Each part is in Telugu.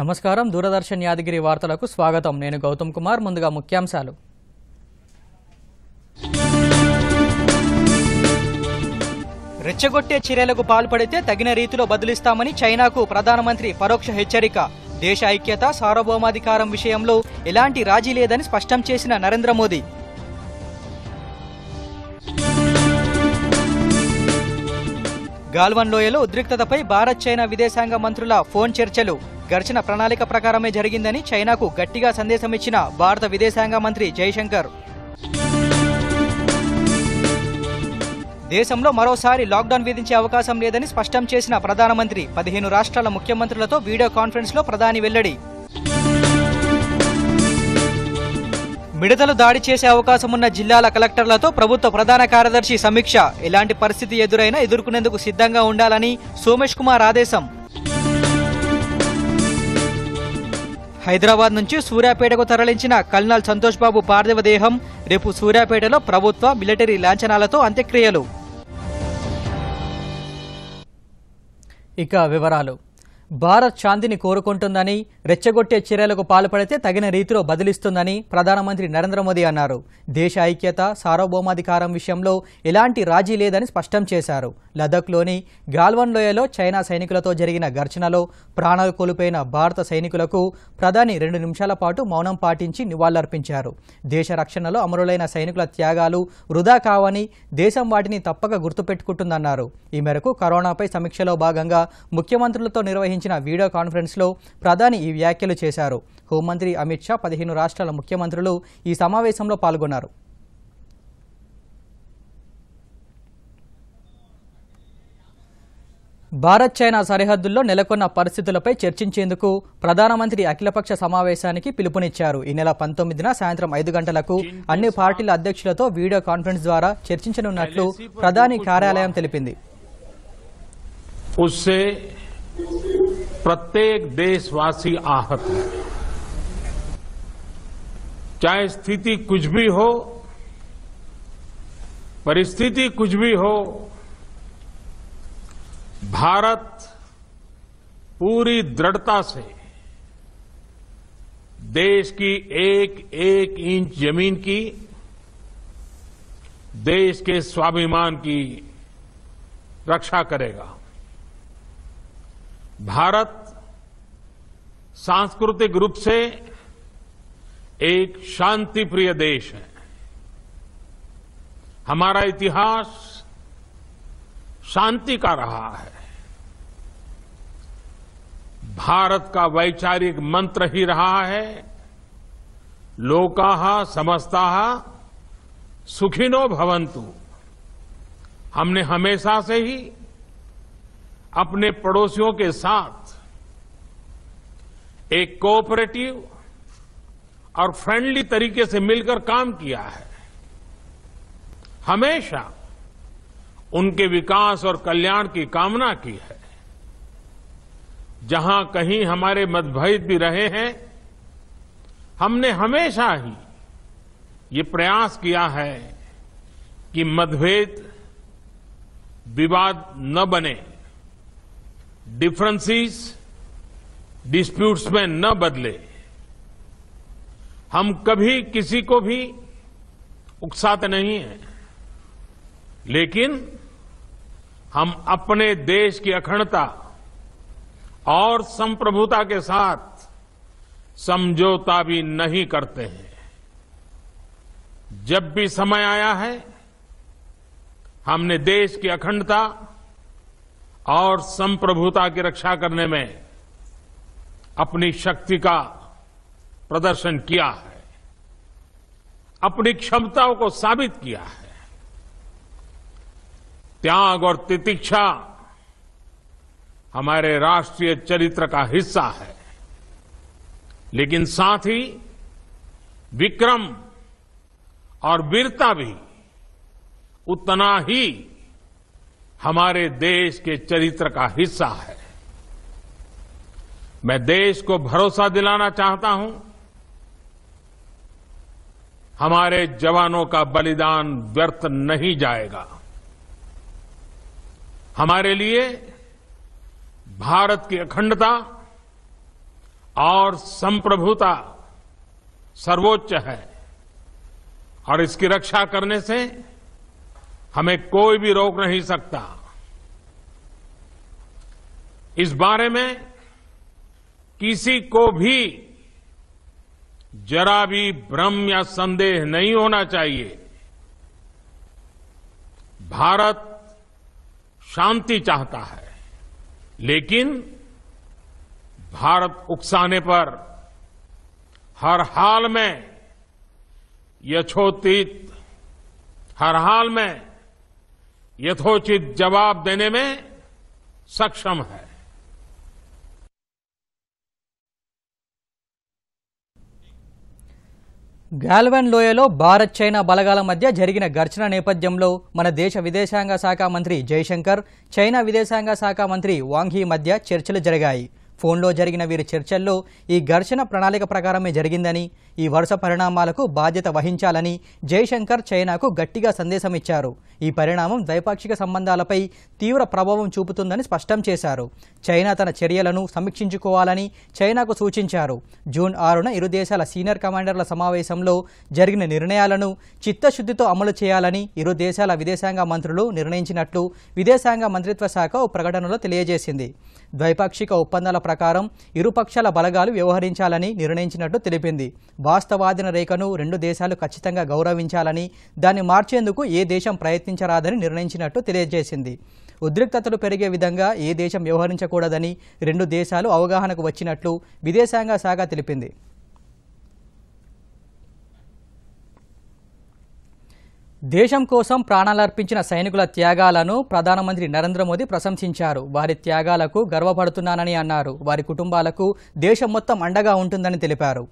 నమస్కారం దూరదర్శన్ యాదగిరి వార్తలకు స్వాగతం నేను గౌతమ్ కుమార్ ముందుగా ముఖ్యాంశాలు రెచ్చగొట్టే చర్యలకు పాల్పడితే తగిన రీతిలో బదిలిస్తామని చైనాకు ప్రధానమంత్రి పరోక్ష హెచ్చరిక దేశ ఐక్యత సార్వభౌమాధికారం విషయంలో ఎలాంటి రాజీ లేదని స్పష్టం చేసిన నరేంద్ర మోదీ గాల్వన్ లోయలో ఉద్రిక్తతపై భారత్ చైనా విదేశాంగ మంత్రుల ఫోన్ చర్చలు ఘర్షణ ప్రణాళిక ప్రకారమే జరిగిందని చైనాకు గట్టిగా సందేశం ఇచ్చిన భారత విదేశాంగ మంత్రి జైశంకర్ దేశంలో మరోసారి లాక్డౌన్ విధించే అవకాశం లేదని స్పష్టం చేసిన ప్రధానమంత్రి పదిహేను రాష్ట్రాల ముఖ్యమంత్రులతో వీడియో కాన్ఫరెన్స్లో ప్రధాని వెల్లడి మిడతలు దాడి చేసే అవకాశమున్న జిల్లాల కలెక్టర్లతో ప్రభుత్వ ప్రధాన కార్యదర్శి సమీక్ష ఎలాంటి పరిస్థితి ఎదురైనా ఎదుర్కొనేందుకు సిద్ధంగా ఉండాలని సోమేష్ కుమార్ ఆదేశం హైదరాబాద్ నుంచి సూర్యాపేటకు తరలించిన కల్నల్ సంతోష్ బాబు పార్థివదేహం రేపు సూర్యాపేటలో ప్రభుత్వ మిలిటరీ లాంఛనాలతో అంత్యక్రియలు ఇక వివరాలు భారత్ శాంతిని కోరుకుంటుందని రెచ్చగొట్టే చర్యలకు పాల్పడితే తగిన రీతిలో బదిలిస్తుందని ప్రధానమంత్రి నరేంద్ర మోదీ అన్నారు దేశ ఐక్యత సార్వభౌమాధికారం విషయంలో ఎలాంటి రాజీ లేదని స్పష్టం చేశారు లదఖ్లోని గాల్వన్ లోయలో చైనా సైనికులతో జరిగిన ఘర్షణలో ప్రాణాలు కోల్పోయిన భారత సైనికులకు ప్రధాని రెండు నిమిషాల పాటు మౌనం పాటించి నివాళులర్పించారు దేశ రక్షణలో అమరులైన సైనికుల త్యాగాలు వృధా కావని దేశం వాటిని తప్పక గుర్తుపెట్టుకుంటుందన్నారు ఈ మేరకు కరోనాపై సమీక్షలో భాగంగా ముఖ్యమంత్రులతో నిర్వహించారు నిర్వహించిన వీడియో కాన్ఫరెన్స్లో ప్రధాని ఈ వ్యాఖ్యలు చేశారు హోంమంత్రి అమిత్ షా పదిహేను రాష్ట్రాల ముఖ్యమంత్రులు ఈ సమావేశంలో పాల్గొన్నారు భారత్ చైనా సరిహద్దుల్లో నెలకొన్న పరిస్థితులపై చర్చించేందుకు ప్రధానమంత్రి అఖిలపక్ష సమావేశానికి పిలుపునిచ్చారు ఈ నెల పంతొమ్మిదిన సాయంత్రం ఐదు గంటలకు అన్ని పార్టీల అధ్యక్షులతో వీడియో కాన్ఫరెన్స్ ద్వారా చర్చించనున్నట్లు ప్రధాని కార్యాలయం తెలిపింది प्रत्येक देशवासी आहत है चाहे स्थिति कुछ भी हो परिस्थिति कुछ भी हो भारत पूरी दृढ़ता से देश की एक एक इंच जमीन की देश के स्वाभिमान की रक्षा करेगा भारत सांस्कृतिक रूप से एक शांति प्रिय देश है हमारा इतिहास शांति का रहा है भारत का वैचारिक मंत्र ही रहा है लोका समस्ता सुखिनो भवंतु हमने हमेशा से ही अपने पड़ोसियों के साथ एक कोऑपरेटिव और फ्रेंडली तरीके से मिलकर काम किया है हमेशा उनके विकास और कल्याण की कामना की है जहां कहीं हमारे मतभेद भी रहे हैं हमने हमेशा ही ये प्रयास किया है कि मतभेद विवाद न बने डिफरेंसेस डिस्प्यूट्स में न बदले हम कभी किसी को भी उकसाते नहीं हैं लेकिन हम अपने देश की अखंडता और संप्रभुता के साथ समझौता भी नहीं करते हैं जब भी समय आया है हमने देश की अखंडता और संप्रभुता की रक्षा करने में अपनी शक्ति का प्रदर्शन किया है अपनी क्षमताओं को साबित किया है त्याग और तितिक्षा हमारे राष्ट्रीय चरित्र का हिस्सा है लेकिन साथ ही विक्रम और वीरता भी उतना ही हमारे देश के चरित्र का हिस्सा है मैं देश को भरोसा दिलाना चाहता हूं हमारे जवानों का बलिदान व्यर्थ नहीं जाएगा हमारे लिए भारत की अखंडता और संप्रभुता सर्वोच्च है और इसकी रक्षा करने से हमें कोई भी रोक नहीं सकता इस बारे में किसी को भी जरा भी भ्रम या संदेह नहीं होना चाहिए भारत शांति चाहता है लेकिन भारत उकसाने पर हर हाल में यछोतीत हर हाल में यथोचित जवाब देने में सक्षम है గాల్వన్ లోయలో భారత్ చైనా బలగాల మధ్య జరిగిన ఘర్షణ నేపథ్యంలో మన దేశ విదేశాంగ శాఖ మంత్రి జైశంకర్ చైనా విదేశాంగ శాఖ మంత్రి వాంఘీ మధ్య చర్చలు జరిగాయి ఫోన్లో జరిగిన వీరి చర్చల్లో ఈ ఘర్షణ ప్రణాళిక ప్రకారమే జరిగిందని ఈ వరుస పరిణామాలకు బాధ్యత వహించాలని జయశంకర్ చైనాకు గట్టిగా సందేశం ఇచ్చారు ఈ పరిణామం ద్వైపాక్షిక సంబంధాలపై తీవ్ర ప్రభావం చూపుతుందని స్పష్టం చేశారు చైనా తన చర్యలను సమీక్షించుకోవాలని చైనాకు సూచించారు జూన్ ఆరున ఇరు దేశాల సీనియర్ కమాండర్ల సమావేశంలో జరిగిన నిర్ణయాలను చిత్తశుద్ధితో అమలు చేయాలని ఇరు దేశాల విదేశాంగ మంత్రులు నిర్ణయించినట్లు విదేశాంగ మంత్రిత్వ శాఖ ప్రకటనలో తెలియజేసింది ద్వైపాక్షిక ఒప్పందాల ప్రకారం ఇరుపక్షాల బలగాలు వ్యవహరించాలని నిర్ణయించినట్టు తెలిపింది వాస్తవాధీన రేఖను రెండు దేశాలు ఖచ్చితంగా గౌరవించాలని దాన్ని మార్చేందుకు ఏ దేశం ప్రయత్నించరాదని నిర్ణయించినట్టు తెలియజేసింది ఉద్రిక్తతలు పెరిగే విధంగా ఏ దేశం వ్యవహరించకూడదని రెండు దేశాలు అవగాహనకు వచ్చినట్లు విదేశాంగ శాఖ తెలిపింది దేశం కోసం ప్రాణాలర్పించిన సైనికుల త్యాగాలను ప్రధానమంత్రి నరేంద్ర మోదీ ప్రశంసించారు వారి త్యాగాలకు గర్వపడుతున్నానని అన్నారు వారి కుటుంబాలకు దేశం మొత్తం అండగా ఉంటుందని తెలిపారు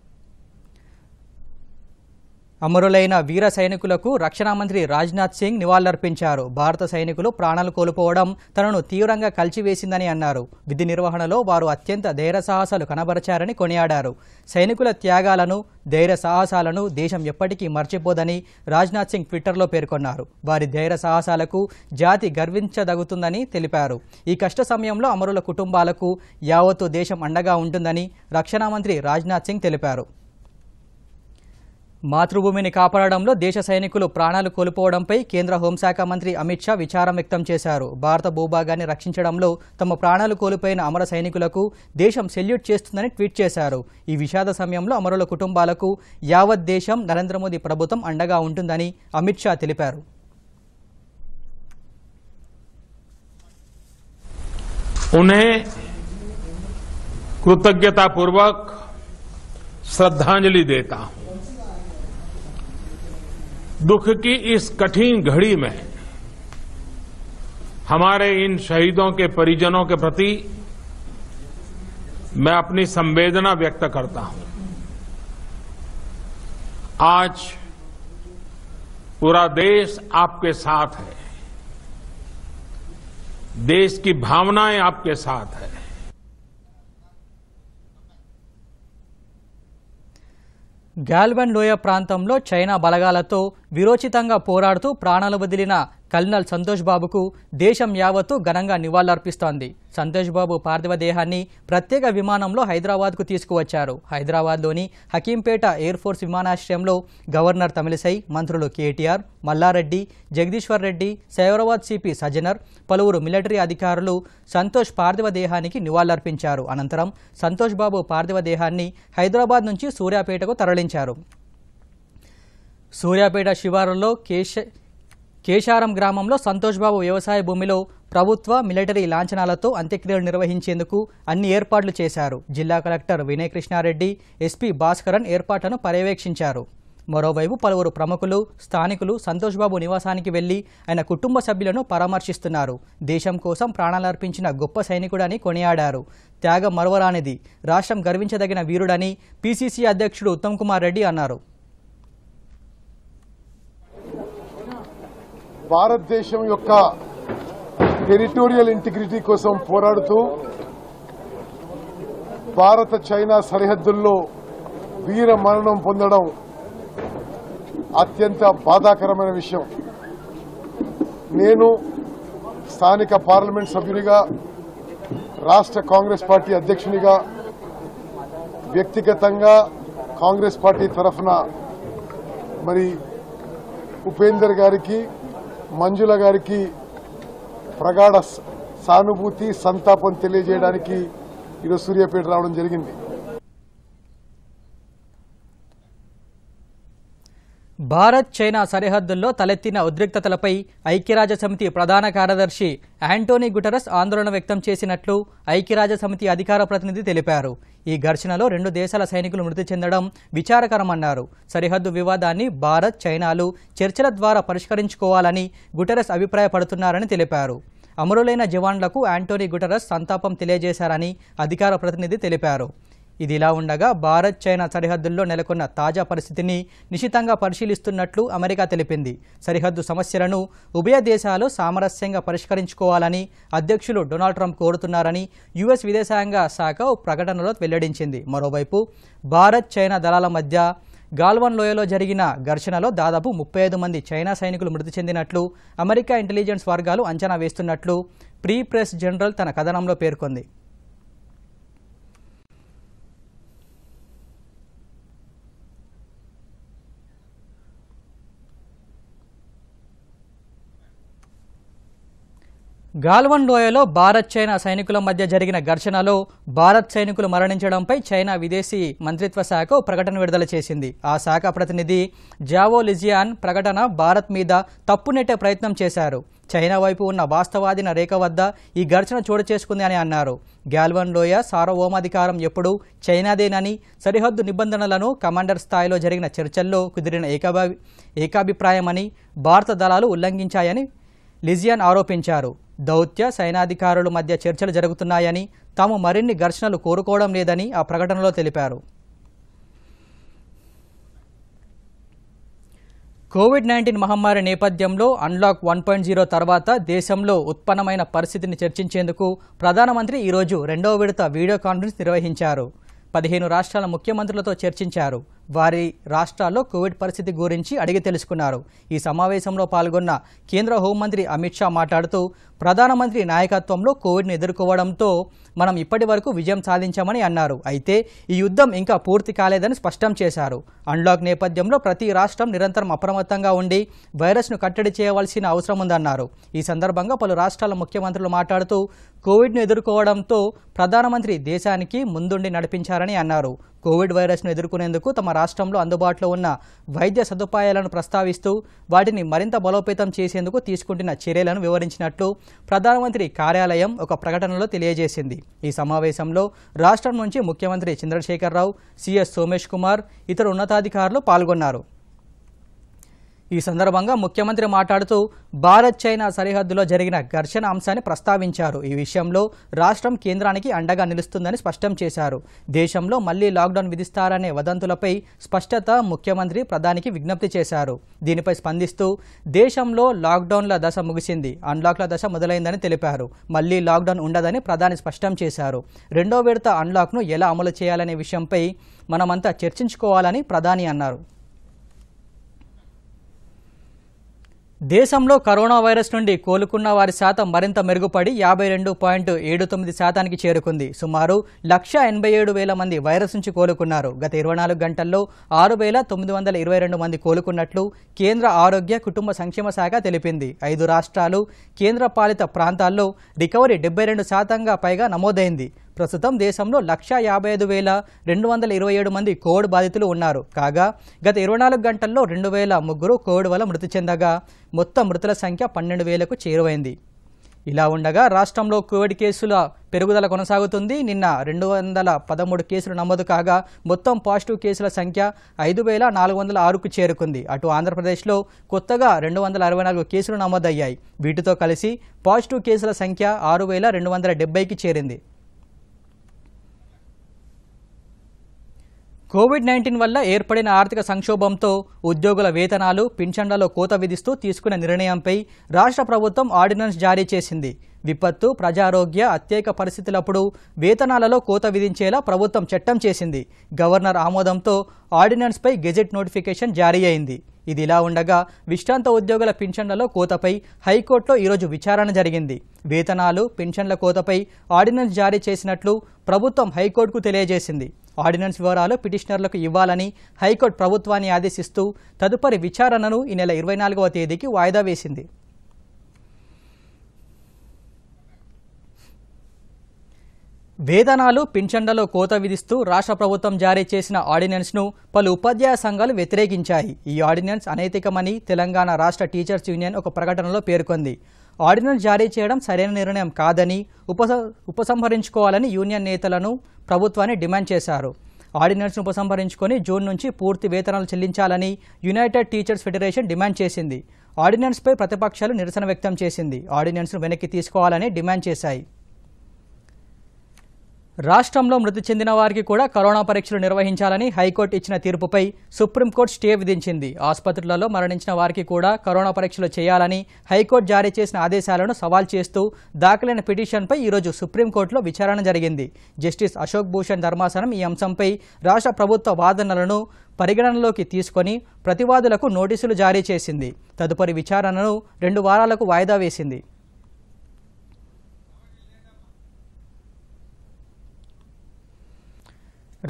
అమరులైన వీర సైనికులకు రక్షణ మంత్రి రాజ్నాథ్ సింగ్ నివాళులర్పించారు భారత సైనికులు ప్రాణాలు కోల్పోవడం తనను తీవ్రంగా కలిచివేసిందని అన్నారు విధి నిర్వహణలో వారు అత్యంత ధైర్య సాహసాలు కనబరిచారని కొనియాడారు సైనికుల త్యాగాలను ధైర్య సాహసాలను దేశం ఎప్పటికీ మర్చిపోదని రాజ్నాథ్ సింగ్ ట్విట్టర్లో పేర్కొన్నారు వారి ధైర్య సాహసాలకు జాతి గర్వించదగుతుందని తెలిపారు ఈ కష్ట సమయంలో అమరుల కుటుంబాలకు యావత్తు దేశం అండగా ఉంటుందని రక్షణ మంత్రి రాజ్నాథ్ సింగ్ తెలిపారు మాతృభూమిని కాపాడడంలో దేశ సైనికులు ప్రాణాలు కోల్పోవడంపై కేంద్ర హోంశాఖ మంత్రి అమిత్ షా విచారం వ్యక్తం చేశారు భారత భూభాగాన్ని రక్షించడంలో తమ ప్రాణాలు కోల్పోయిన అమర సైనికులకు దేశం సెల్యూట్ చేస్తుందని ట్వీట్ చేశారు ఈ విషాద సమయంలో అమరుల కుటుంబాలకు యావత్ దేశం నరేంద్ర మోదీ ప్రభుత్వం అండగా ఉంటుందని అమిత్ షా తెలిపారు उन्हें శ్రద్ధాంజలి దేతా देता दुख की इस कठिन घड़ी में हमारे इन शहीदों के परिजनों के प्रति मैं अपनी संवेदना व्यक्त करता हूं आज पूरा देश आपके साथ है देश की भावनाएं आपके साथ है గాల్వన్ లోయ ప్రాంతంలో చైనా బలగాలతో విరోచితంగా పోరాడుతూ ప్రాణాలు వదిలిన కల్నల్ సంతోష్ బాబుకు దేశం యావత్తు ఘనంగా నివాళులర్పిస్తోంది సంతోష్ బాబు పార్థివ దేహాన్ని ప్రత్యేక విమానంలో హైదరాబాద్కు తీసుకువచ్చారు హైదరాబాద్లోని హకీంపేట ఎయిర్ ఫోర్స్ విమానాశ్రయంలో గవర్నర్ తమిళసై మంత్రులు కేటీఆర్ మల్లారెడ్డి జగదీశ్వర్ రెడ్డి సైబరాబాద్ సిపి సజనర్ పలువురు మిలిటరీ అధికారులు సంతోష్ పార్థివ దేహానికి నివాళులర్పించారు అనంతరం సంతోష్ బాబు పార్థివ దేహాన్ని హైదరాబాద్ నుంచి సూర్యాపేటకు తరలించారు సూర్యాపేట శివారులో కేశ కేశారం గ్రామంలో సంతోష్బాబు వ్యవసాయ భూమిలో ప్రభుత్వ మిలిటరీ లాంఛనాలతో అంత్యక్రియలు నిర్వహించేందుకు అన్ని ఏర్పాట్లు చేశారు జిల్లా కలెక్టర్ వినయ్ కృష్ణారెడ్డి ఎస్పీ భాస్కరన్ ఏర్పాట్లను పర్యవేక్షించారు మరోవైపు పలువురు ప్రముఖులు స్థానికులు సంతోష్బాబు నివాసానికి వెళ్లి ఆయన కుటుంబ సభ్యులను పరామర్శిస్తున్నారు దేశం కోసం ప్రాణాలర్పించిన గొప్ప సైనికుడని కొనియాడారు త్యాగం మరవరానిది రాష్ట్రం గర్వించదగిన వీరుడని పీసీసీ అధ్యక్షుడు ఉత్తమ్ కుమార్ రెడ్డి అన్నారు భారతదేశం యొక్క టెరిటోరియల్ ఇంటిగ్రిటీ కోసం పోరాడుతూ భారత చైనా సరిహద్దుల్లో వీర మరణం పొందడం అత్యంత బాధాకరమైన విషయం నేను స్థానిక పార్లమెంట్ సభ్యునిగా రాష్ట్ర కాంగ్రెస్ పార్టీ అధ్యక్షునిగా వ్యక్తిగతంగా కాంగ్రెస్ పార్టీ తరఫున మరి ఉపేందర్ గారికి మంజుల గారికి ప్రగాఢ సానుభూతి సంతాపం తెలియజేయడానికి ఈరోజు సూర్యాపేట రావడం జరిగింది భారత్ చైనా సరిహద్దుల్లో తలెత్తిన ఉద్రిక్తతలపై ఐక్యరాజ్యసమితి ప్రధాన కార్యదర్శి యాంటోనీ గుటరస్ ఆందోళన వ్యక్తం చేసినట్లు ఐక్యరాజ్యసమితి అధికార ప్రతినిధి తెలిపారు ఈ ఘర్షణలో రెండు దేశాల సైనికులు మృతి చెందడం విచారకరమన్నారు సరిహద్దు వివాదాన్ని భారత్ చైనాలు చర్చల ద్వారా పరిష్కరించుకోవాలని గుటరస్ అభిప్రాయపడుతున్నారని తెలిపారు అమరులైన జవాన్లకు యాంటోనీ గుటరస్ సంతాపం తెలియజేశారని అధికార ప్రతినిధి తెలిపారు ఇది ఇలా ఉండగా భారత్ చైనా సరిహద్దుల్లో నెలకొన్న తాజా పరిస్థితిని నిశితంగా పరిశీలిస్తున్నట్లు అమెరికా తెలిపింది సరిహద్దు సమస్యలను ఉభయ దేశాలు సామరస్యంగా పరిష్కరించుకోవాలని అధ్యక్షులు డొనాల్డ్ ట్రంప్ కోరుతున్నారని యుఎస్ విదేశాంగ శాఖ ప్రకటనలో వెల్లడించింది మరోవైపు భారత్ చైనా దళాల మధ్య గాల్వన్ లోయలో జరిగిన ఘర్షణలో దాదాపు ముప్పై ఐదు మంది చైనా సైనికులు మృతి చెందినట్లు అమెరికా ఇంటెలిజెన్స్ వర్గాలు అంచనా వేస్తున్నట్లు ప్రీ ప్రెస్ జనరల్ తన కథనంలో పేర్కొంది గాల్వన్ లోయలో భారత్ చైనా సైనికుల మధ్య జరిగిన ఘర్షణలో భారత్ సైనికులు మరణించడంపై చైనా విదేశీ మంత్రిత్వ శాఖ ప్రకటన విడుదల చేసింది ఆ శాఖ ప్రతినిధి జావో లిజియాన్ ప్రకటన భారత్ మీద తప్పునెట్టే ప్రయత్నం చేశారు చైనా వైపు ఉన్న వాస్తవాదిన రేఖ వద్ద ఈ ఘర్షణ చోటు చేసుకుంది అని అన్నారు గ్యాల్వన్ లోయ సార్వభౌమాధికారం ఎప్పుడూ చైనాదేనని సరిహద్దు నిబంధనలను కమాండర్ స్థాయిలో జరిగిన చర్చల్లో కుదిరిన ఏకాభి ఏకాభిప్రాయమని భారత దళాలు ఉల్లంఘించాయని లిజియన్ ఆరోపించారు దౌత్య సైనాధికారుల మధ్య చర్చలు జరుగుతున్నాయని తాము మరిన్ని ఘర్షణలు కోరుకోవడం లేదని ఆ ప్రకటనలో తెలిపారు కోవిడ్ నైన్టీన్ మహమ్మారి నేపథ్యంలో అన్లాక్ వన్ పాయింట్ జీరో తర్వాత దేశంలో ఉత్పన్నమైన పరిస్థితిని చర్చించేందుకు ప్రధానమంత్రి ఈరోజు రెండవ విడత వీడియో కాన్ఫరెన్స్ నిర్వహించారు పదిహేను రాష్ట్రాల ముఖ్యమంత్రులతో చర్చించారు వారి రాష్ట్రాల్లో కోవిడ్ పరిస్థితి గురించి అడిగి తెలుసుకున్నారు ఈ సమావేశంలో పాల్గొన్న కేంద్ర హోంమంత్రి అమిత్ షా మాట్లాడుతూ ప్రధానమంత్రి నాయకత్వంలో కోవిడ్ను ఎదుర్కోవడంతో మనం ఇప్పటి విజయం సాధించామని అన్నారు అయితే ఈ యుద్ధం ఇంకా పూర్తి కాలేదని స్పష్టం చేశారు అన్లాక్ నేపథ్యంలో ప్రతి రాష్ట్రం నిరంతరం అప్రమత్తంగా ఉండి వైరస్ను కట్టడి చేయవలసిన అవసరం ఉందన్నారు ఈ సందర్భంగా పలు రాష్ట్రాల ముఖ్యమంత్రులు మాట్లాడుతూ కోవిడ్ను ఎదుర్కోవడంతో ప్రధానమంత్రి దేశానికి ముందుండి నడిపించారని అన్నారు కోవిడ్ వైరస్ను ఎదుర్కొనేందుకు తమ రాష్ట్రంలో అందుబాటులో ఉన్న వైద్య సదుపాయాలను ప్రస్తావిస్తూ వాటిని మరింత బలోపేతం చేసేందుకు తీసుకుంటున్న చర్యలను వివరించినట్లు ప్రధానమంత్రి కార్యాలయం ఒక ప్రకటనలో తెలియజేసింది ఈ సమావేశంలో రాష్ట్రం నుంచి ముఖ్యమంత్రి చంద్రశేఖరరావు సిఎస్ సోమేష్ కుమార్ ఇతర ఉన్నతాధికారులు పాల్గొన్నారు ఈ సందర్భంగా ముఖ్యమంత్రి మాట్లాడుతూ భారత్ చైనా సరిహద్దులో జరిగిన ఘర్షణ అంశాన్ని ప్రస్తావించారు ఈ విషయంలో రాష్ట్రం కేంద్రానికి అండగా నిలుస్తుందని స్పష్టం చేశారు దేశంలో మళ్లీ లాక్డౌన్ విధిస్తారనే వదంతులపై స్పష్టత ముఖ్యమంత్రి ప్రధానికి విజ్ఞప్తి చేశారు దీనిపై స్పందిస్తూ దేశంలో లాక్డౌన్ల దశ ముగిసింది అన్లాక్ల దశ మొదలైందని తెలిపారు మళ్లీ లాక్డౌన్ ఉండదని ప్రధాని స్పష్టం చేశారు రెండో విడత అన్లాక్ను ఎలా అమలు చేయాలనే విషయంపై మనమంతా చర్చించుకోవాలని ప్రధాని అన్నారు దేశంలో కరోనా వైరస్ నుండి కోలుకున్న వారి శాతం మరింత మెరుగుపడి యాభై రెండు పాయింట్ ఏడు తొమ్మిది శాతానికి చేరుకుంది సుమారు లక్ష ఎనభై ఏడు వేల మంది వైరస్ నుంచి కోలుకున్నారు గత ఇరవై నాలుగు గంటల్లో ఆరు వేల తొమ్మిది వందల ఇరవై రెండు మంది కోలుకున్నట్లు కేంద్ర ఆరోగ్య కుటుంబ సంక్షేమ శాఖ తెలిపింది ఐదు రాష్ట్రాలు కేంద్రపాలిత ప్రాంతాల్లో రికవరీ డెబ్బై రెండు శాతంగా పైగా నమోదైంది ప్రస్తుతం దేశంలో లక్షా యాభై ఐదు వేల రెండు వందల ఇరవై ఏడు మంది కోవిడ్ బాధితులు ఉన్నారు కాగా గత ఇరవై నాలుగు గంటల్లో రెండు వేల ముగ్గురు కోవిడ్ వల్ల మృతి చెందగా మొత్తం మృతుల సంఖ్య పన్నెండు వేలకు చేరువైంది ఇలా ఉండగా రాష్ట్రంలో కోవిడ్ కేసుల పెరుగుదల కొనసాగుతుంది నిన్న రెండు వందల పదమూడు కేసులు నమోదు కాగా మొత్తం పాజిటివ్ కేసుల సంఖ్య ఐదు వేల నాలుగు వందల ఆరుకు చేరుకుంది అటు ఆంధ్రప్రదేశ్లో కొత్తగా రెండు వందల అరవై నాలుగు కేసులు నమోదయ్యాయి వీటితో కలిసి పాజిటివ్ కేసుల సంఖ్య ఆరు వేల రెండు వందల డెబ్బైకి చేరింది కోవిడ్ నైన్టీన్ వల్ల ఏర్పడిన ఆర్థిక సంక్షోభంతో ఉద్యోగుల వేతనాలు పింఛన్లలో కోత విధిస్తూ తీసుకున్న నిర్ణయంపై రాష్ట్ర ప్రభుత్వం ఆర్డినెన్స్ జారీ చేసింది విపత్తు ప్రజారోగ్య అత్యేక పరిస్థితులప్పుడు వేతనాలలో కోత విధించేలా ప్రభుత్వం చట్టం చేసింది గవర్నర్ ఆమోదంతో ఆర్డినెన్స్పై గెజెట్ నోటిఫికేషన్ జారీ అయింది ఇదిలా ఉండగా విశ్రాంత ఉద్యోగుల పింఛన్లలో కోతపై హైకోర్టులో ఈరోజు విచారణ జరిగింది వేతనాలు పింఛన్ల కోతపై ఆర్డినెన్స్ జారీ చేసినట్లు ప్రభుత్వం హైకోర్టుకు తెలియజేసింది ఆర్డినెన్స్ వివరాలు పిటిషనర్లకు ఇవ్వాలని హైకోర్టు ప్రభుత్వాన్ని ఆదేశిస్తూ తదుపరి విచారణను ఈ నెల ఇరవై తేదీకి వాయిదా వేసింది వేతనాలు పింఛండలో కోత విధిస్తూ రాష్ట్ర ప్రభుత్వం జారీ చేసిన ఆర్డినెన్స్ను పలు ఉపాధ్యాయ సంఘాలు వ్యతిరేకించాయి ఈ ఆర్డినెన్స్ అనైతికమని తెలంగాణ రాష్ట్ర టీచర్స్ యూనియన్ ఒక ప్రకటనలో పేర్కొంది ఆర్డినెన్స్ జారీ చేయడం సరైన నిర్ణయం కాదని ఉపసంహరించుకోవాలని యూనియన్ నేతలను ప్రభుత్వాన్ని డిమాండ్ చేశారు ఆర్డినెన్స్ను ఉపసంహరించుకొని జూన్ నుంచి పూర్తి వేతనాలు చెల్లించాలని యునైటెడ్ టీచర్స్ ఫెడరేషన్ డిమాండ్ చేసింది ఆర్డినెన్స్పై ప్రతిపక్షాలు నిరసన వ్యక్తం చేసింది ఆర్డినెన్స్ను వెనక్కి తీసుకోవాలని డిమాండ్ చేశాయి రాష్ట్రంలో మృతి చెందిన వారికి కూడా కరోనా పరీక్షలు నిర్వహించాలని హైకోర్టు ఇచ్చిన తీర్పుపై సుప్రీంకోర్టు స్టే విధించింది ఆసుపత్రులలో మరణించిన వారికి కూడా కరోనా పరీక్షలు చేయాలని హైకోర్టు జారీ చేసిన ఆదేశాలను సవాల్ చేస్తూ దాఖలైన పిటిషన్పై ఈరోజు సుప్రీంకోర్టులో విచారణ జరిగింది జస్టిస్ అశోక్ భూషణ్ ధర్మాసనం ఈ అంశంపై రాష్ట్ర ప్రభుత్వ వాదనలను పరిగణనలోకి తీసుకొని ప్రతివాదులకు నోటీసులు జారీ చేసింది తదుపరి విచారణను రెండు వారాలకు వాయిదా వేసింది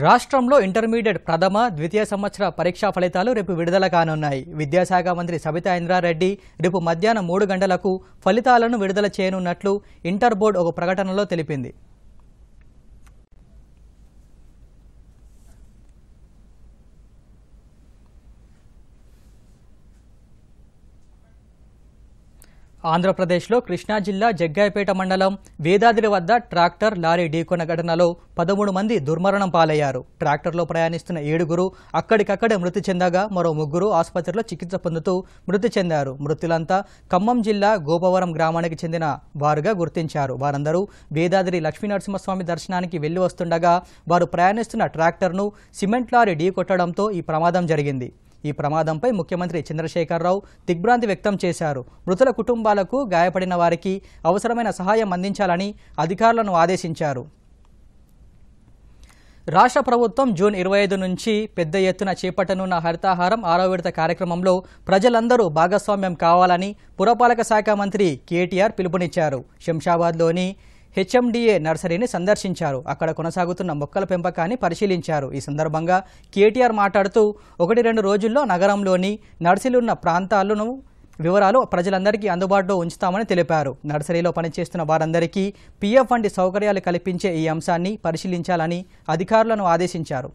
రాష్ట్రంలో ఇంటర్మీడియట్ ప్రథమ ద్వితీయ సంవత్సర పరీక్షా ఫలితాలు రేపు విడుదల కానున్నాయి విద్యాశాఖ మంత్రి సబితా ఇంద్రారెడ్డి రేపు మధ్యాహ్నం మూడు గంటలకు ఫలితాలను విడుదల చేయనున్నట్లు ఇంటర్ బోర్డు ఒక ప్రకటనలో తెలిపింది ఆంధ్రప్రదేశ్లో కృష్ణా జిల్లా జగ్గాయపేట మండలం వేదాద్రి వద్ద ట్రాక్టర్ లారీ ఢీకొన్న ఘటనలో పదమూడు మంది దుర్మరణం పాలయ్యారు ట్రాక్టర్లో ప్రయాణిస్తున్న ఏడుగురు అక్కడికక్కడే మృతి చెందగా మరో ముగ్గురు ఆసుపత్రిలో చికిత్స పొందుతూ మృతి చెందారు మృతులంతా ఖమ్మం జిల్లా గోపవరం గ్రామానికి చెందిన వారుగా గుర్తించారు వారందరూ వేదాద్రి లక్ష్మీనరసింహస్వామి దర్శనానికి వెళ్లి వస్తుండగా వారు ప్రయాణిస్తున్న ట్రాక్టర్ను సిమెంట్ లారీ ఢీకొట్టడంతో ఈ ప్రమాదం జరిగింది ఈ ప్రమాదంపై ముఖ్యమంత్రి చంద్రశేఖరరావు దిగ్భ్రాంతి వ్యక్తం చేశారు మృతుల కుటుంబాలకు గాయపడిన వారికి అవసరమైన సహాయం అందించాలని అధికారులను ఆదేశించారు రాష్ట్ర ప్రభుత్వం జూన్ ఇరవై ఐదు నుంచి పెద్ద ఎత్తున చేపట్టనున్న హరితాహారం ఆరో విడత కార్యక్రమంలో ప్రజలందరూ భాగస్వామ్యం కావాలని పురపాలక శాఖ మంత్రి కేటీఆర్ పిలుపునిచ్చారు శంషాబాద్లోని హెచ్ఎండిఏ నర్సరీని సందర్శించారు అక్కడ కొనసాగుతున్న మొక్కల పెంపకాన్ని పరిశీలించారు ఈ సందర్భంగా కేటీఆర్ మాట్లాడుతూ ఒకటి రెండు రోజుల్లో నగరంలోని నర్సీలున్న ప్రాంతాలను వివరాలు ప్రజలందరికీ అందుబాటులో ఉంచుతామని తెలిపారు నర్సరీలో పనిచేస్తున్న వారందరికీ పీఎఫ్ వంటి సౌకర్యాలు కల్పించే ఈ అంశాన్ని పరిశీలించాలని అధికారులను ఆదేశించారు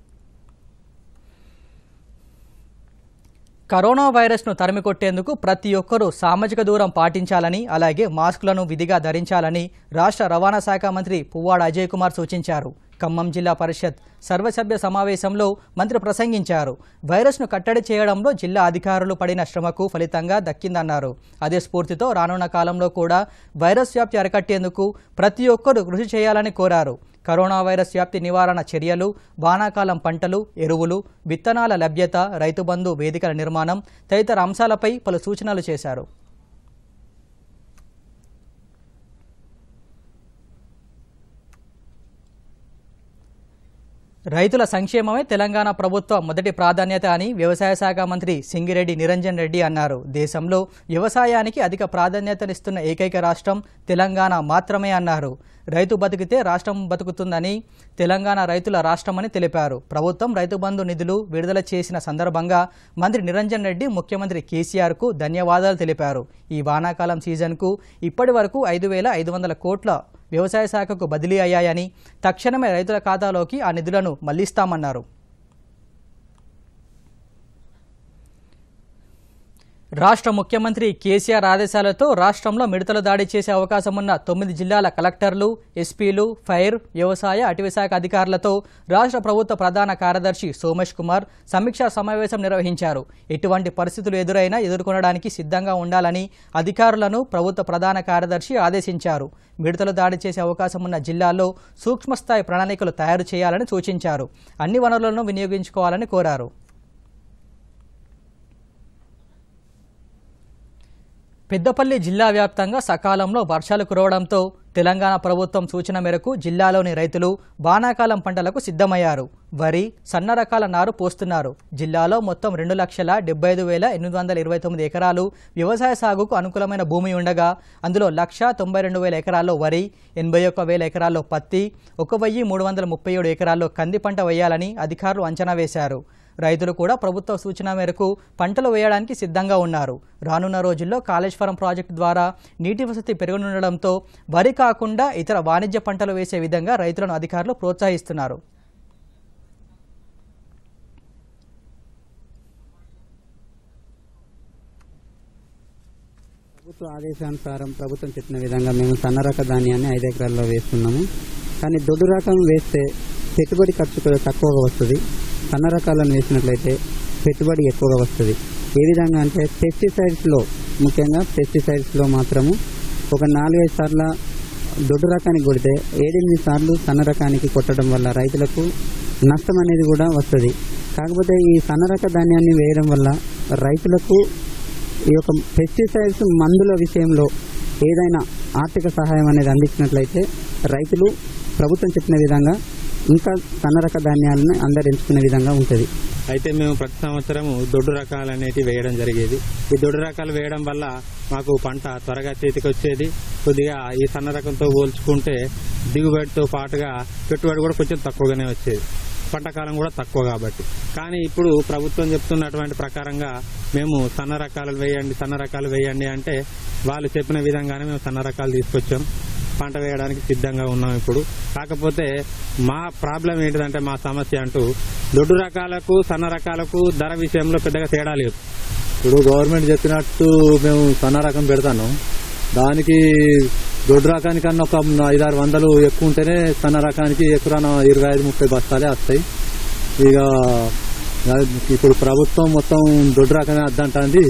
కరోనా వైరస్ను తరిమికొట్టేందుకు ప్రతి ఒక్కరూ సామాజిక దూరం పాటించాలని అలాగే మాస్కులను విధిగా ధరించాలని రాష్ట్ర రవాణా శాఖ మంత్రి పువ్వాడ అజయ్ కుమార్ సూచించారు ఖమ్మం జిల్లా పరిషత్ సర్వసభ్య సమావేశంలో మంత్రి ప్రసంగించారు వైరస్ను కట్టడి చేయడంలో జిల్లా అధికారులు పడిన శ్రమకు ఫలితంగా దక్కిందన్నారు అదే స్ఫూర్తితో రానున్న కాలంలో కూడా వైరస్ వ్యాప్తి అరికట్టేందుకు ప్రతి ఒక్కరూ కృషి చేయాలని కోరారు కరోనా వైరస్ వ్యాప్తి నివారణ చర్యలు వానాకాలం పంటలు ఎరువులు విత్తనాల లభ్యత రైతుబంధు వేదికల నిర్మాణం తదితర అంశాలపై పలు సూచనలు చేశారు రైతుల సంక్షేమమే తెలంగాణ ప్రభుత్వ మొదటి ప్రాధాన్యత అని వ్యవసాయ శాఖ మంత్రి సింగిరెడ్డి నిరంజన్ రెడ్డి అన్నారు దేశంలో వ్యవసాయానికి అధిక ప్రాధాన్యతనిస్తున్న ఏకైక రాష్ట్రం తెలంగాణ మాత్రమే అన్నారు రైతు బతికితే రాష్ట్రం బతుకుతుందని తెలంగాణ రైతుల రాష్ట్రమని తెలిపారు ప్రభుత్వం రైతు బంధు నిధులు విడుదల చేసిన సందర్భంగా మంత్రి నిరంజన్ రెడ్డి ముఖ్యమంత్రి కేసీఆర్కు ధన్యవాదాలు తెలిపారు ఈ వానాకాలం సీజన్కు ఇప్పటి వరకు ఐదు వేల ఐదు వందల కోట్ల వ్యవసాయ శాఖకు బదిలీ అయ్యాయని తక్షణమే రైతుల ఖాతాలోకి ఆ నిధులను మళ్లిస్తామన్నారు రాష్ట్ర ముఖ్యమంత్రి కేసీఆర్ ఆదేశాలతో రాష్ట్రంలో మిడతలు దాడి చేసే అవకాశం ఉన్న తొమ్మిది జిల్లాల కలెక్టర్లు ఎస్పీలు ఫైర్ వ్యవసాయ అటవీశాఖ అధికారులతో రాష్ట్ర ప్రభుత్వ ప్రధాన కార్యదర్శి సోమేష్ కుమార్ సమీక్షా సమావేశం నిర్వహించారు ఎటువంటి పరిస్థితులు ఎదురైనా ఎదుర్కొనడానికి సిద్ధంగా ఉండాలని అధికారులను ప్రభుత్వ ప్రధాన కార్యదర్శి ఆదేశించారు మిడతలు దాడి చేసే అవకాశం ఉన్న జిల్లాల్లో సూక్ష్మస్థాయి ప్రణాళికలు తయారు చేయాలని సూచించారు అన్ని వనరులను వినియోగించుకోవాలని కోరారు పెద్దపల్లి జిల్లా వ్యాప్తంగా సకాలంలో వర్షాలు కురవడంతో తెలంగాణ ప్రభుత్వం సూచన మేరకు జిల్లాలోని రైతులు వానాకాలం పంటలకు సిద్ధమయ్యారు వరి సన్న రకాల నారు పోస్తున్నారు జిల్లాలో మొత్తం రెండు లక్షల డెబ్బై ఐదు వేల ఎనిమిది వందల ఇరవై తొమ్మిది ఎకరాలు వ్యవసాయ సాగుకు అనుకూలమైన భూమి ఉండగా అందులో లక్ష తొంభై రెండు వేల ఎకరాల్లో వరి ఎనభై ఒక్క వేల ఎకరాల్లో పత్తి ఒక వెయ్యి మూడు వందల ముప్పై ఏడు ఎకరాల్లో కంది పంట వేయాలని అధికారులు అంచనా వేశారు రైతులు కూడా ప్రభుత్వ సూచన మేరకు పంటలు వేయడానికి సిద్ధంగా ఉన్నారు రానున్న రోజుల్లో కాళేశ్వరం ప్రాజెక్టు ద్వారా నీటి వసతి పెరుగునుండడంతో వరి కాకుండా ఇతర వాణిజ్య పంటలు వేసే విధంగా రైతులను అధికారులు ప్రోత్సహిస్తున్నారు ప్రభుత్వ ఆదేశానుసారం ప్రభుత్వం చెప్పిన విధంగా మేము సన్న రక ధాన్యాన్ని ఐదు ఎకరాల్లో వేస్తున్నాము కానీ దొడ్డు రకం వేస్తే పెట్టుబడి ఖర్చు తక్కువగా వస్తుంది సన్న రకాలను వేసినట్లయితే పెట్టుబడి ఎక్కువగా వస్తుంది ఏ విధంగా అంటే పెస్టిసైడ్స్లో ముఖ్యంగా పెస్టిసైడ్స్లో మాత్రము ఒక నాలుగైదు సార్ల దొడ్డు రకానికి కొడితే ఏడెనిమిది సార్లు సన్న రకానికి కొట్టడం వల్ల రైతులకు నష్టం అనేది కూడా వస్తుంది కాకపోతే ఈ సన్న రక ధాన్యాన్ని వేయడం వల్ల రైతులకు ఈ యొక్క పెస్టిసైడ్స్ మందుల విషయంలో ఏదైనా ఆర్థిక సహాయం అనేది అందించినట్లయితే రైతులు ప్రభుత్వం చెప్పిన విధంగా ఇంకా సన్న రక ధాన్యాలను అందరు ఎంచుకునే విధంగా ఉంటుంది అయితే మేము ప్రతి సంవత్సరం దొడ్డు రకాలు అనేవి వేయడం జరిగేది ఈ దొడ్డు రకాలు వేయడం వల్ల మాకు పంట త్వరగా చేతికి వచ్చేది కొద్దిగా ఈ సన్న రకంతో పోల్చుకుంటే దిగుబడితో పాటుగా పెట్టుబడి కూడా కొంచెం తక్కువగానే వచ్చేది పంట కాలం కూడా తక్కువ కాబట్టి కానీ ఇప్పుడు ప్రభుత్వం చెప్తున్నటువంటి ప్రకారంగా మేము సన్న రకాలు వేయండి సన్న రకాలు వేయండి అంటే వాళ్ళు చెప్పిన విధంగానే మేము సన్న రకాలు తీసుకొచ్చాం పంట వేయడానికి సిద్ధంగా ఉన్నాం ఇప్పుడు కాకపోతే మా ప్రాబ్లం ఏంటిదంటే మా సమస్య అంటూ దొడ్డు రకాలకు సన్న రకాలకు ధర విషయంలో పెద్దగా తేడా లేదు ఇప్పుడు గవర్నమెంట్ చెప్పినట్టు మేము సన్న రకం పెడతాను దానికి దొడ్డు రకానికన్నా ఒక ఐదారు వందలు ఎక్కువ ఉంటేనే సన్న రకానికి ఎక్కువ ఇరవై ఐదు ముప్పై బస్తాలే వస్తాయి ఇక ఇప్పుడు ప్రభుత్వం మొత్తం దొడ్డు రకమే వద్దంటుంది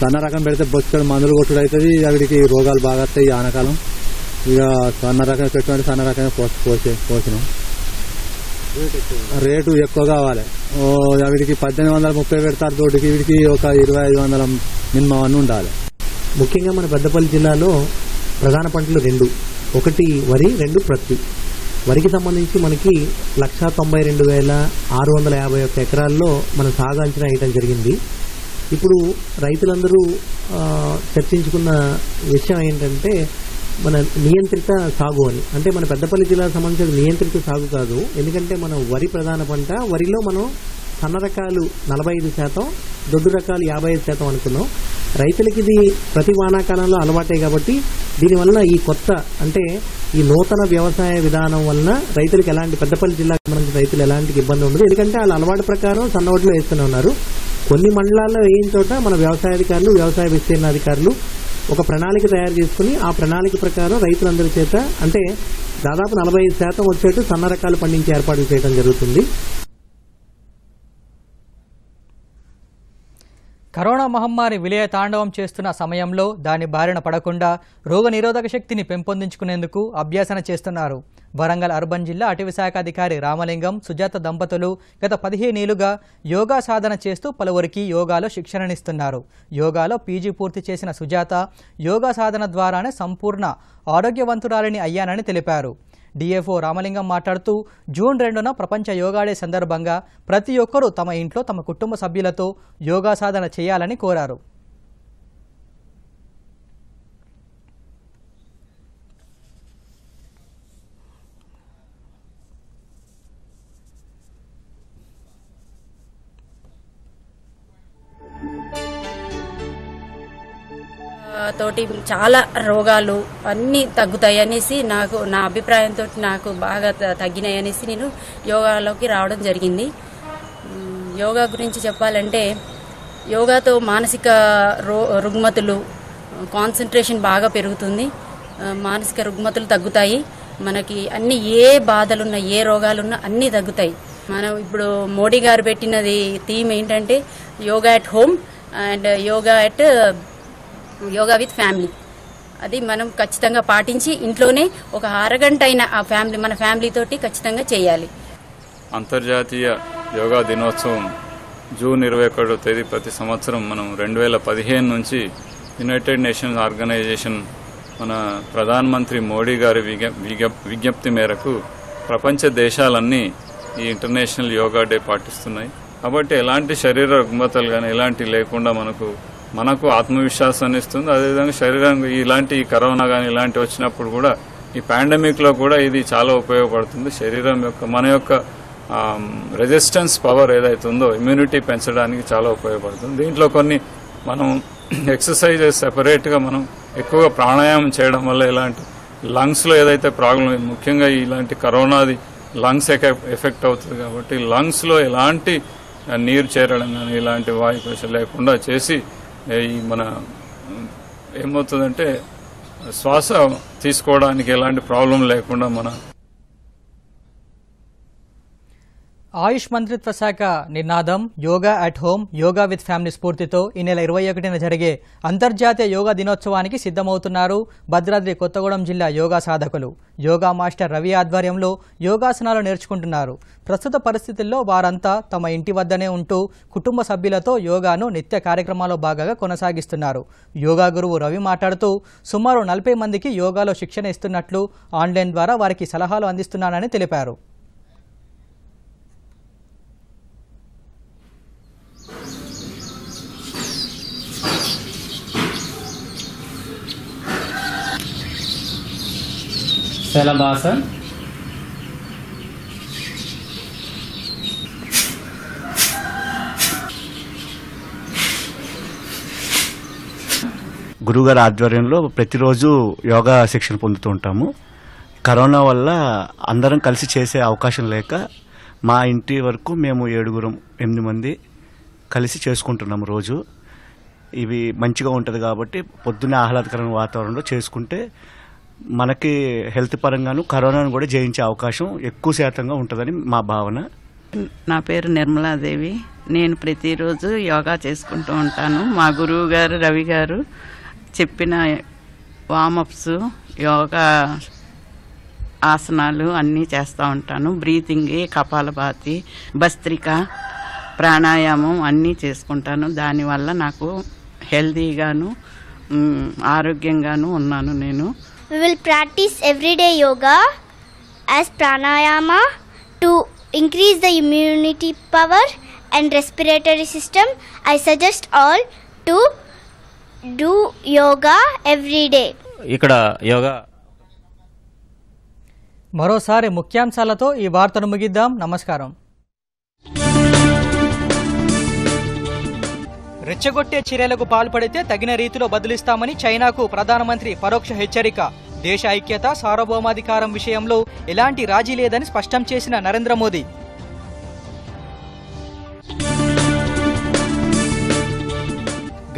సన్న రకం పెడితే బొచ్చడు మందులు కొట్టుడు అవుతుంది అక్కడికి రోగాలు బాగా వస్తాయి ఆనకాలం ఇక సన్న రకం పెట్టుకుంటే సన్న రకంగా పోసి పోసే రేటు ఎక్కువ కావాలి వీడికి పద్దెనిమిది వందల ముప్పై పెడతారు తోటికి వీడికి ఒక ఇరవై ఐదు వందల మినిమం అన్నీ ఉండాలి ముఖ్యంగా మన పెద్దపల్లి జిల్లాలో ప్రధాన పంటలు రెండు ఒకటి వరి రెండు ప్రత్తి వరికి సంబంధించి మనకి లక్షా తొంభై రెండు వేల ఆరు వందల యాభై ఒక్క ఎకరాల్లో మనం సాగు అంచనా వేయటం జరిగింది ఇప్పుడు రైతులందరూ చర్చించుకున్న విషయం ఏంటంటే మన నియంత్రిత సాగు అని అంటే మన పెద్దపల్లి జిల్లాకు సంబంధించిన నియంత్రిత సాగు కాదు ఎందుకంటే మనం వరి ప్రధాన పంట వరిలో మనం సన్న రకాలు నలభై ఐదు శాతం దొడ్డు రకాలు యాభై ఐదు శాతం అనుకున్నాం రైతులకి ఇది ప్రతి వానాకాలంలో అలవాటే కాబట్టి దీనివల్ల ఈ కొత్త అంటే ఈ నూతన వ్యవసాయ విధానం వలన రైతులకు ఎలాంటి పెద్దపల్లి జిల్లాకు సంబంధించిన రైతులు ఎలాంటి ఇబ్బంది ఉండదు ఎందుకంటే వాళ్ళ అలవాటు ప్రకారం సన్నోట్లో వేస్తూనే ఉన్నారు కొన్ని మండలాల్లో వేయించోట చోట మన అధికారులు వ్యవసాయ విస్తీర్ణ అధికారులు ఒక ప్రణాళిక తయారు చేసుకుని ఆ ప్రణాళిక ప్రకారం రైతులందరి చేత అంటే దాదాపు నలభై శాతం వచ్చేట్టు సన్న రకాలు పండించే ఏర్పాట్లు చేయడం జరుగుతుంది కరోనా మహమ్మారి విలయ తాండవం చేస్తున్న సమయంలో దాని బారిన పడకుండా రోగ నిరోధక శక్తిని పెంపొందించుకునేందుకు అభ్యాసన చేస్తున్నారు వరంగల్ అర్బన్ జిల్లా అటవీశాఖ అధికారి రామలింగం సుజాత దంపతులు గత పదిహేనేళ్లుగా యోగా సాధన చేస్తూ పలువురికి యోగాలో శిక్షణనిస్తున్నారు యోగాలో పీజీ పూర్తి చేసిన సుజాత యోగా సాధన ద్వారానే సంపూర్ణ ఆరోగ్యవంతురాలిని అయ్యానని తెలిపారు డిఎఫ్ఓ రామలింగం మాట్లాడుతూ జూన్ రెండున ప్రపంచ యోగాడే సందర్భంగా ప్రతి ఒక్కరూ తమ ఇంట్లో తమ కుటుంబ సభ్యులతో యోగా సాధన చేయాలని కోరారు తోటి చాలా రోగాలు అన్నీ తగ్గుతాయి అనేసి నాకు నా అభిప్రాయంతో నాకు బాగా తగ్గినాయి అనేసి నేను యోగాలోకి రావడం జరిగింది యోగా గురించి చెప్పాలంటే యోగాతో మానసిక రో రుగ్మతులు కాన్సన్ట్రేషన్ బాగా పెరుగుతుంది మానసిక రుగ్మతులు తగ్గుతాయి మనకి అన్ని ఏ బాధలున్నా ఏ రోగాలున్నా అన్నీ తగ్గుతాయి మనం ఇప్పుడు మోడీ గారు పెట్టినది థీమ్ ఏంటంటే yoga at home and yoga at yoga with family అది మనం ఖచ్చితంగా పాటించి ఇంట్లోనే ఒక అరగంట అయిన ఆ ఫ్యామిలీ మన ఫ్యామిలీతోటి ఖచ్చితంగా చేయాలి అంతర్జాతీయ యోగా దినోత్సవం జూన్ ఇరవై ఒకటో తేదీ ప్రతి సంవత్సరం మనం రెండు వేల పదిహేను నుంచి యునైటెడ్ నేషన్స్ ఆర్గనైజేషన్ మన ప్రధానమంత్రి మోడీ గారి విజ్ఞప్తి మేరకు ప్రపంచ దేశాలన్నీ ఈ ఇంటర్నేషనల్ యోగా డే పాటిస్తున్నాయి కాబట్టి ఎలాంటి శరీర రుగ్మతలు కానీ ఎలాంటి లేకుండా మనకు మనకు ఆత్మవిశ్వాసాన్ని ఇస్తుంది అదేవిధంగా శరీరానికి ఇలాంటి కరోనా కానీ ఇలాంటి వచ్చినప్పుడు కూడా ఈ లో కూడా ఇది చాలా ఉపయోగపడుతుంది శరీరం యొక్క మన యొక్క రెసిస్టెన్స్ పవర్ ఏదైతే ఉందో ఇమ్యూనిటీ పెంచడానికి చాలా ఉపయోగపడుతుంది దీంట్లో కొన్ని మనం సెపరేట్ సెపరేట్గా మనం ఎక్కువగా ప్రాణాయామం చేయడం వల్ల ఇలాంటి లంగ్స్లో ఏదైతే ప్రాబ్లం ముఖ్యంగా ఇలాంటి కరోనాది లంగ్స్ ఎఫెక్ట్ అవుతుంది కాబట్టి లంగ్స్లో ఎలాంటి నీరు చేరడం కానీ ఇలాంటి వాయు లేకుండా చేసి ఈ మన ఏమవుతుందంటే శ్వాస తీసుకోవడానికి ఎలాంటి ప్రాబ్లం లేకుండా మన ఆయుష్ మంత్రిత్వ శాఖ నినాదం yoga at home yoga with family స్ఫూర్తితో ఈ నెల ఇరవై ఒకటిన జరిగే అంతర్జాతీయ యోగా దినోత్సవానికి సిద్ధమవుతున్నారు భద్రాద్రి కొత్తగూడెం జిల్లా యోగా సాధకులు యోగా మాస్టర్ రవి ఆధ్వర్యంలో యోగాసనాలు నేర్చుకుంటున్నారు ప్రస్తుత పరిస్థితుల్లో వారంతా తమ ఇంటి వద్దనే ఉంటూ కుటుంబ సభ్యులతో యోగాను నిత్య కార్యక్రమాల్లో భాగంగా కొనసాగిస్తున్నారు యోగా గురువు రవి మాట్లాడుతూ సుమారు నలభై మందికి యోగాలో శిక్షణ ఇస్తున్నట్లు ఆన్లైన్ ద్వారా వారికి సలహాలు అందిస్తున్నానని తెలిపారు సెలబాస గురుగారి ఆధ్వర్యంలో ప్రతిరోజు యోగా శిక్షణ పొందుతూ ఉంటాము కరోనా వల్ల అందరం కలిసి చేసే అవకాశం లేక మా ఇంటి వరకు మేము ఏడుగురం ఎనిమిది మంది కలిసి చేసుకుంటున్నాము రోజు ఇవి మంచిగా ఉంటుంది కాబట్టి పొద్దున్నే ఆహ్లాదకరమైన వాతావరణంలో చేసుకుంటే మనకి హెల్త్ పరంగాను కరోనాను కూడా జయించే అవకాశం ఎక్కువ శాతంగా ఉంటుందని మా భావన నా పేరు నిర్మలాదేవి నేను ప్రతిరోజు యోగా చేసుకుంటూ ఉంటాను మా గురువు గారు రవి గారు చెప్పిన వామప్స్ యోగా ఆసనాలు అన్నీ చేస్తూ ఉంటాను బ్రీతింగ్ కపాలపాతి భస్త్రిక ప్రాణాయామం అన్నీ చేసుకుంటాను దానివల్ల నాకు హెల్దీగాను ఆరోగ్యంగాను ఉన్నాను నేను We will practice everyday yoga as pranayama to increase the immunity power and respiratory system. I suggest all to do yoga every day. ఇక్కడ యోగా మరోసారి ముఖ్యాంశాలతో ఈ వార్తను ముగిద్దాం నమస్కారం రెచ్చగొట్టే చర్యలకు పాల్పడితే తగిన రీతిలో బదిలిస్తామని చైనాకు ప్రధానమంత్రి పరోక్ష హెచ్చరిక దేశ ఐక్యత సార్వభౌమాధికారం విషయంలో ఎలాంటి రాజీ లేదని స్పష్టం చేసిన నరేంద్ర మోదీ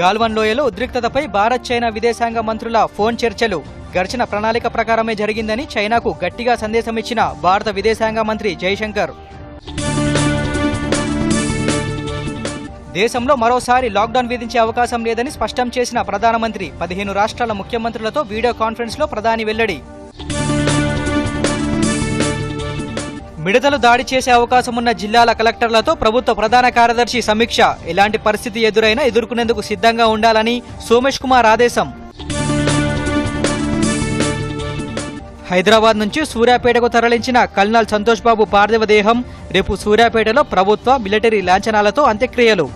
గాల్వన్ లోయలో ఉద్రిక్తతపై భారత్ చైనా విదేశాంగ మంత్రుల ఫోన్ చర్చలు ఘర్షణ ప్రణాళిక ప్రకారమే జరిగిందని చైనాకు గట్టిగా సందేశమిచ్చిన భారత విదేశాంగ మంత్రి జైశంకర్ దేశంలో మరోసారి లాక్డౌన్ విధించే అవకాశం లేదని స్పష్టం చేసిన ప్రధానమంత్రి పదిహేను రాష్ట్రాల ముఖ్యమంత్రులతో వీడియో కాన్ఫరెన్స్లో ప్రధాని వెల్లడి మిడతలు దాడి చేసే అవకాశం ఉన్న జిల్లాల కలెక్టర్లతో ప్రభుత్వ ప్రధాన కార్యదర్శి సమీక్ష ఎలాంటి పరిస్థితి ఎదురైనా ఎదుర్కొనేందుకు సిద్ధంగా ఉండాలని సోమేష్ కుమార్ ఆదేశం హైదరాబాద్ నుంచి సూర్యాపేటకు తరలించిన కల్నల్ సంతోష్ బాబు పార్థివదేహం దేహం రేపు సూర్యాపేటలో ప్రభుత్వ మిలిటరీ లాంఛనాలతో అంత్యక్రియలు